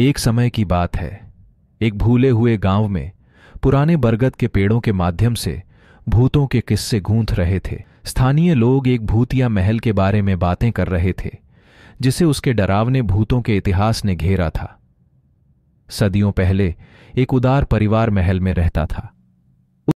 एक समय की बात है एक भूले हुए गांव में पुराने बरगद के पेड़ों के माध्यम से भूतों के किस्से गूंथ रहे थे स्थानीय लोग एक भूतिया महल के बारे में बातें कर रहे थे जिसे उसके डरावने भूतों के इतिहास ने घेरा था सदियों पहले एक उदार परिवार महल में रहता था